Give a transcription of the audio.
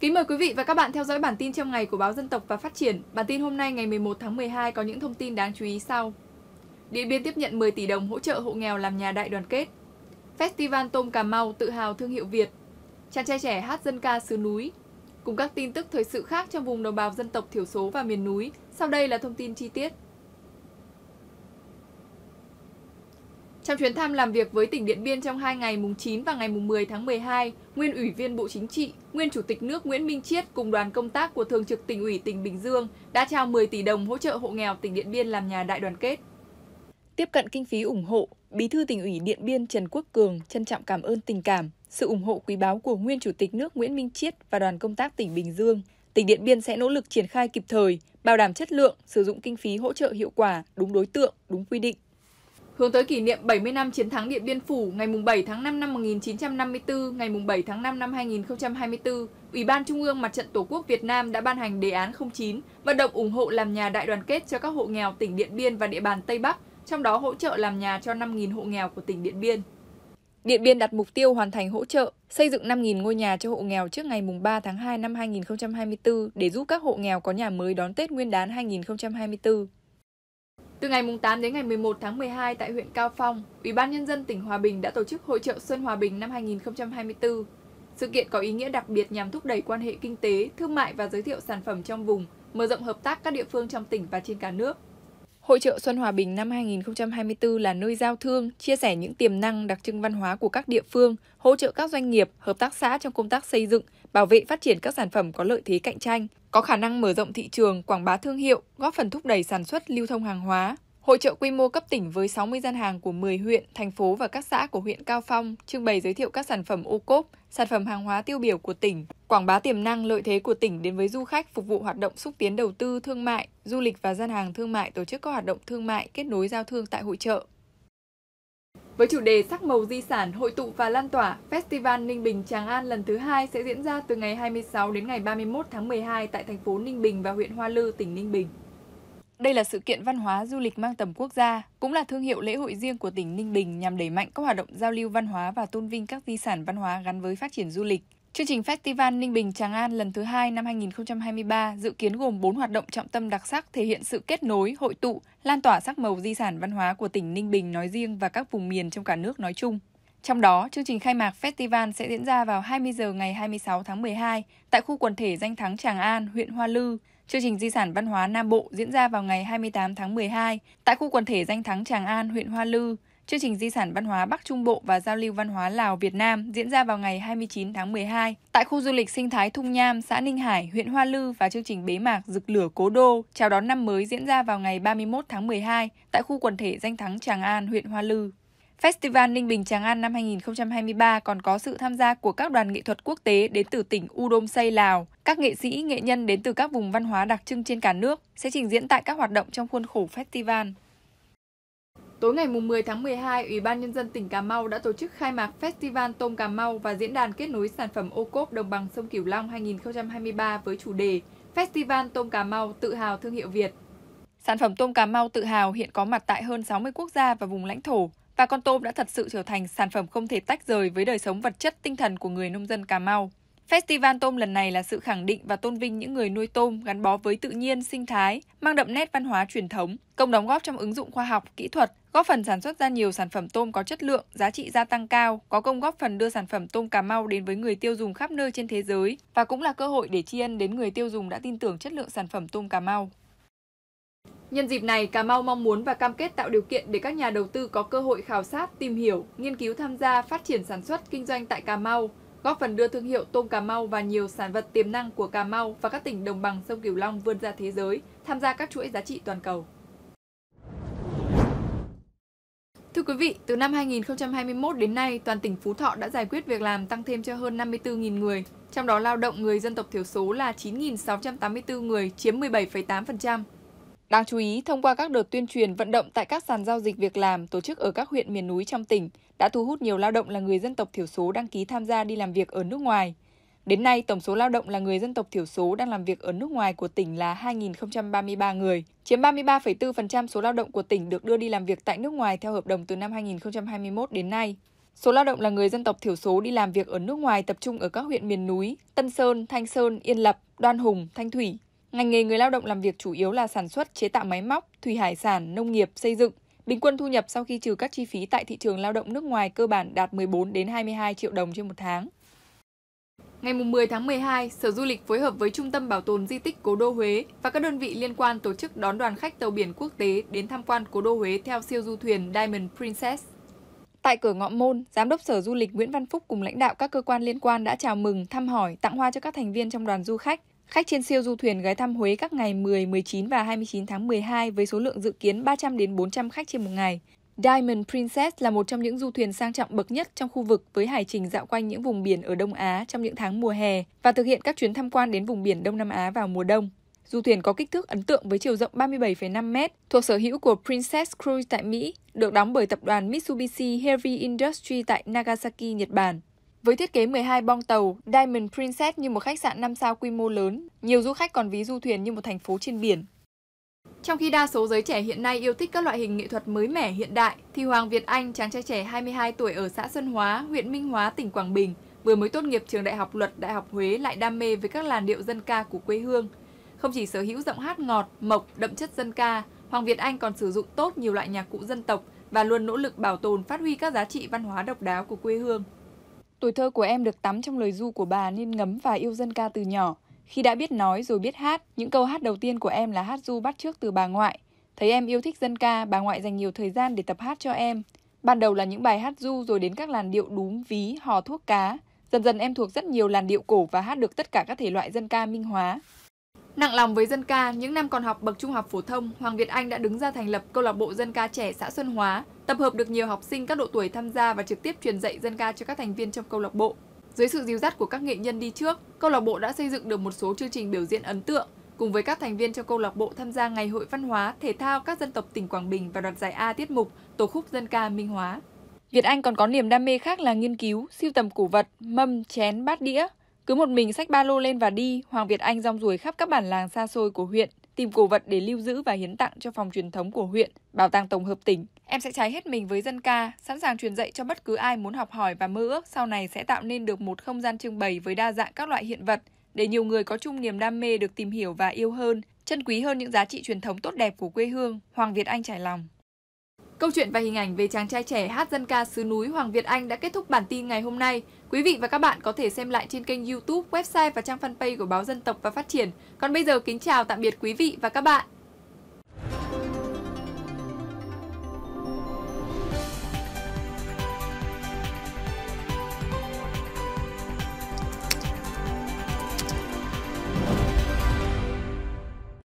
Kính mời quý vị và các bạn theo dõi bản tin trong ngày của Báo Dân tộc và Phát triển. Bản tin hôm nay ngày 11 tháng 12 có những thông tin đáng chú ý sau. Điện Biên tiếp nhận 10 tỷ đồng hỗ trợ hộ nghèo làm nhà đại đoàn kết. Festival Tôm Cà Mau tự hào thương hiệu Việt. Chàng trai trẻ hát dân ca xứ núi. Cùng các tin tức thời sự khác trong vùng đồng bào dân tộc thiểu số và miền núi. Sau đây là thông tin chi tiết. Trong chuyến thăm làm việc với tỉnh Điện Biên trong hai ngày mùng 9 và ngày mùng 10 tháng 12, Nguyên ủy viên Bộ Chính trị, Nguyên Chủ tịch nước Nguyễn Minh Chiết cùng đoàn công tác của Thường trực tỉnh ủy tỉnh Bình Dương đã trao 10 tỷ đồng hỗ trợ hộ nghèo tỉnh Điện Biên làm nhà đại đoàn kết. Tiếp cận kinh phí ủng hộ, Bí thư tỉnh ủy Điện Biên Trần Quốc Cường trân trọng cảm ơn tình cảm, sự ủng hộ quý báu của Nguyên Chủ tịch nước Nguyễn Minh Chiết và đoàn công tác tỉnh Bình Dương. Tỉnh Điện Biên sẽ nỗ lực triển khai kịp thời, bảo đảm chất lượng, sử dụng kinh phí hỗ trợ hiệu quả, đúng đối tượng, đúng quy định hướng tới kỷ niệm 70 năm chiến thắng Điện Biên Phủ ngày 7 tháng 5 năm 1954, ngày 7 tháng 5 năm 2024, Ủy ban Trung ương Mặt trận Tổ quốc Việt Nam đã ban hành đề án 09 vận động ủng hộ làm nhà đại đoàn kết cho các hộ nghèo tỉnh Điện Biên và địa bàn Tây Bắc, trong đó hỗ trợ làm nhà cho 5.000 hộ nghèo của tỉnh Điện Biên. Điện Biên đặt mục tiêu hoàn thành hỗ trợ xây dựng 5.000 ngôi nhà cho hộ nghèo trước ngày 3 tháng 2 năm 2024 để giúp các hộ nghèo có nhà mới đón Tết Nguyên đán 2024. Từ ngày 8 đến ngày 11 tháng 12 tại huyện Cao Phong, Ủy ban Nhân dân tỉnh Hòa Bình đã tổ chức Hội trợ Xuân Hòa Bình năm 2024. Sự kiện có ý nghĩa đặc biệt nhằm thúc đẩy quan hệ kinh tế, thương mại và giới thiệu sản phẩm trong vùng, mở rộng hợp tác các địa phương trong tỉnh và trên cả nước. Hội trợ Xuân Hòa Bình năm 2024 là nơi giao thương, chia sẻ những tiềm năng đặc trưng văn hóa của các địa phương, hỗ trợ các doanh nghiệp, hợp tác xã trong công tác xây dựng, bảo vệ phát triển các sản phẩm có lợi thế cạnh tranh, có khả năng mở rộng thị trường, quảng bá thương hiệu, góp phần thúc đẩy sản xuất lưu thông hàng hóa, Hội trợ quy mô cấp tỉnh với 60 gian hàng của 10 huyện, thành phố và các xã của huyện Cao Phong trưng bày giới thiệu các sản phẩm ô cốp, sản phẩm hàng hóa tiêu biểu của tỉnh, quảng bá tiềm năng lợi thế của tỉnh đến với du khách phục vụ hoạt động xúc tiến đầu tư thương mại, du lịch và gian hàng thương mại tổ chức các hoạt động thương mại kết nối giao thương tại hội trợ. Với chủ đề sắc màu di sản hội tụ và lan tỏa, Festival Ninh Bình Tràng An lần thứ hai sẽ diễn ra từ ngày 26 đến ngày 31 tháng 12 tại thành phố Ninh Bình và huyện Hoa Lư, tỉnh Ninh Bình. Đây là sự kiện văn hóa du lịch mang tầm quốc gia, cũng là thương hiệu lễ hội riêng của tỉnh Ninh Bình nhằm đẩy mạnh các hoạt động giao lưu văn hóa và tôn vinh các di sản văn hóa gắn với phát triển du lịch. Chương trình Festival Ninh Bình Tràng An lần thứ hai năm 2023 dự kiến gồm 4 hoạt động trọng tâm đặc sắc thể hiện sự kết nối, hội tụ, lan tỏa sắc màu di sản văn hóa của tỉnh Ninh Bình nói riêng và các vùng miền trong cả nước nói chung. Trong đó, chương trình khai mạc festival sẽ diễn ra vào 20 giờ ngày 26 tháng 12 tại khu quần thể danh thắng Tràng An, huyện Hoa Lư. Chương trình Di sản Văn hóa Nam Bộ diễn ra vào ngày 28 tháng 12 tại khu quần thể danh thắng Tràng An, huyện Hoa Lư. Chương trình Di sản Văn hóa Bắc Trung Bộ và Giao lưu Văn hóa Lào Việt Nam diễn ra vào ngày 29 tháng 12 tại khu du lịch sinh thái Thung Nham, xã Ninh Hải, huyện Hoa Lư và chương trình bế mạc Rực lửa Cố Đô chào đón năm mới diễn ra vào ngày 31 tháng 12 tại khu quần thể danh thắng Tràng An, huyện Hoa Lư. Festival Ninh Bình Tràng An năm 2023 còn có sự tham gia của các đoàn nghệ thuật quốc tế đến từ tỉnh Udom Say Lào. Các nghệ sĩ, nghệ nhân đến từ các vùng văn hóa đặc trưng trên cả nước sẽ trình diễn tại các hoạt động trong khuôn khổ festival. Tối ngày 10 tháng 12, Ủy ban Nhân dân tỉnh Cà Mau đã tổ chức khai mạc Festival Tôm Cà Mau và Diễn đàn kết nối sản phẩm ô cốp đồng bằng sông Cửu Long 2023 với chủ đề Festival Tôm Cà Mau tự hào thương hiệu Việt. Sản phẩm tôm Cà Mau tự hào hiện có mặt tại hơn 60 quốc gia và vùng lãnh thổ, và con tôm đã thật sự trở thành sản phẩm không thể tách rời với đời sống vật chất tinh thần của người nông dân Cà Mau. Festival tôm lần này là sự khẳng định và tôn vinh những người nuôi tôm gắn bó với tự nhiên, sinh thái, mang đậm nét văn hóa truyền thống, công đóng góp trong ứng dụng khoa học, kỹ thuật, góp phần sản xuất ra nhiều sản phẩm tôm có chất lượng, giá trị gia tăng cao, có công góp phần đưa sản phẩm tôm Cà Mau đến với người tiêu dùng khắp nơi trên thế giới và cũng là cơ hội để tri ân đến người tiêu dùng đã tin tưởng chất lượng sản phẩm tôm Cà Mau. Nhân dịp này, Cà Mau mong muốn và cam kết tạo điều kiện để các nhà đầu tư có cơ hội khảo sát, tìm hiểu, nghiên cứu tham gia phát triển sản xuất, kinh doanh tại Cà Mau, góp phần đưa thương hiệu tôm Cà Mau và nhiều sản vật tiềm năng của Cà Mau và các tỉnh đồng bằng sông Cửu Long vươn ra thế giới, tham gia các chuỗi giá trị toàn cầu. Thưa quý vị, từ năm 2021 đến nay, toàn tỉnh Phú Thọ đã giải quyết việc làm tăng thêm cho hơn 54.000 người, trong đó lao động người dân tộc thiểu số là 9.684 người, chiếm 17,8%. Đáng chú ý, thông qua các đợt tuyên truyền vận động tại các sàn giao dịch việc làm tổ chức ở các huyện miền núi trong tỉnh đã thu hút nhiều lao động là người dân tộc thiểu số đăng ký tham gia đi làm việc ở nước ngoài. Đến nay, tổng số lao động là người dân tộc thiểu số đang làm việc ở nước ngoài của tỉnh là 2.033 người, chiếm 33,4% số lao động của tỉnh được đưa đi làm việc tại nước ngoài theo hợp đồng từ năm 2021 đến nay. Số lao động là người dân tộc thiểu số đi làm việc ở nước ngoài tập trung ở các huyện miền núi, Tân Sơn, Thanh Sơn, Yên Lập, Đoan Hùng, Thanh Thủy, Ngành nghề người lao động làm việc chủ yếu là sản xuất, chế tạo máy móc, thủy hải sản, nông nghiệp, xây dựng. Bình quân thu nhập sau khi trừ các chi phí tại thị trường lao động nước ngoài cơ bản đạt 14 đến 22 triệu đồng trên một tháng. Ngày 10 tháng 12, Sở Du lịch phối hợp với Trung tâm Bảo tồn Di tích Cố đô Huế và các đơn vị liên quan tổ chức đón đoàn khách tàu biển quốc tế đến tham quan Cố đô Huế theo siêu du thuyền Diamond Princess. Tại cửa ngõ Môn, Giám đốc Sở Du lịch Nguyễn Văn Phúc cùng lãnh đạo các cơ quan liên quan đã chào mừng, thăm hỏi, tặng hoa cho các thành viên trong đoàn du khách. Khách trên siêu du thuyền ghé thăm Huế các ngày 10, 19 và 29 tháng 12 với số lượng dự kiến 300 đến 400 khách trên một ngày. Diamond Princess là một trong những du thuyền sang trọng bậc nhất trong khu vực với hải trình dạo quanh những vùng biển ở Đông Á trong những tháng mùa hè và thực hiện các chuyến tham quan đến vùng biển Đông Nam Á vào mùa đông. Du thuyền có kích thước ấn tượng với chiều rộng 37,5 mét, thuộc sở hữu của Princess Cruise tại Mỹ, được đóng bởi tập đoàn Mitsubishi Heavy Industry tại Nagasaki, Nhật Bản. Với thiết kế 12 bong tàu, Diamond Princess như một khách sạn 5 sao quy mô lớn, nhiều du khách còn ví du thuyền như một thành phố trên biển. Trong khi đa số giới trẻ hiện nay yêu thích các loại hình nghệ thuật mới mẻ hiện đại, thì Hoàng Việt Anh, chàng trai trẻ 22 tuổi ở xã Xuân Hóa, huyện Minh Hóa, tỉnh Quảng Bình, vừa mới tốt nghiệp trường Đại học Luật Đại học Huế lại đam mê với các làn điệu dân ca của quê hương. Không chỉ sở hữu giọng hát ngọt, mộc, đậm chất dân ca, Hoàng Việt Anh còn sử dụng tốt nhiều loại nhạc cụ dân tộc và luôn nỗ lực bảo tồn phát huy các giá trị văn hóa độc đáo của quê hương. Tuổi thơ của em được tắm trong lời du của bà nên ngấm và yêu dân ca từ nhỏ. Khi đã biết nói rồi biết hát, những câu hát đầu tiên của em là hát du bắt trước từ bà ngoại. Thấy em yêu thích dân ca, bà ngoại dành nhiều thời gian để tập hát cho em. Ban đầu là những bài hát du rồi đến các làn điệu đúm, ví, hò thuốc cá. Dần dần em thuộc rất nhiều làn điệu cổ và hát được tất cả các thể loại dân ca minh hóa. Nặng lòng với dân ca, những năm còn học bậc trung học phổ thông, Hoàng Việt Anh đã đứng ra thành lập câu lạc bộ dân ca trẻ xã Xuân Hóa, tập hợp được nhiều học sinh các độ tuổi tham gia và trực tiếp truyền dạy dân ca cho các thành viên trong câu lạc bộ. Dưới sự dìu dắt của các nghệ nhân đi trước, câu lạc bộ đã xây dựng được một số chương trình biểu diễn ấn tượng, cùng với các thành viên trong câu lạc bộ tham gia ngày hội văn hóa, thể thao các dân tộc tỉnh Quảng Bình và đoạt giải A tiết mục Tổ khúc dân ca Minh Hóa. Việt Anh còn có niềm đam mê khác là nghiên cứu, siêu tầm cổ vật, mâm, chén, bát đĩa, cứ một mình xách ba lô lên và đi, Hoàng Việt Anh rong ruổi khắp các bản làng xa xôi của huyện, tìm cổ vật để lưu giữ và hiến tặng cho phòng truyền thống của huyện, bảo tàng tổng hợp tỉnh. Em sẽ trái hết mình với dân ca, sẵn sàng truyền dạy cho bất cứ ai muốn học hỏi và mơ ước sau này sẽ tạo nên được một không gian trưng bày với đa dạng các loại hiện vật, để nhiều người có chung niềm đam mê được tìm hiểu và yêu hơn, trân quý hơn những giá trị truyền thống tốt đẹp của quê hương, Hoàng Việt Anh trải lòng. Câu chuyện và hình ảnh về chàng trai trẻ hát dân ca xứ núi Hoàng Việt Anh đã kết thúc bản tin ngày hôm nay. Quý vị và các bạn có thể xem lại trên kênh YouTube, website và trang fanpage của báo Dân tộc và Phát triển. Còn bây giờ kính chào tạm biệt quý vị và các bạn.